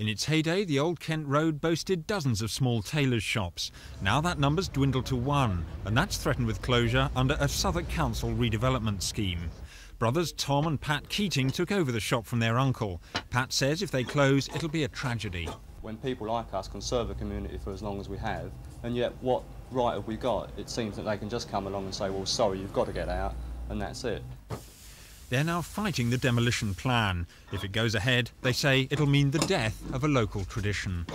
In its heyday, the Old Kent Road boasted dozens of small tailors' shops. Now that number's dwindled to one, and that's threatened with closure under a Southwark Council redevelopment scheme. Brothers Tom and Pat Keating took over the shop from their uncle. Pat says if they close, it'll be a tragedy. When people like us can serve a community for as long as we have, and yet what right have we got? It seems that they can just come along and say, well, sorry, you've got to get out, and that's it. They're now fighting the demolition plan. If it goes ahead, they say it'll mean the death of a local tradition.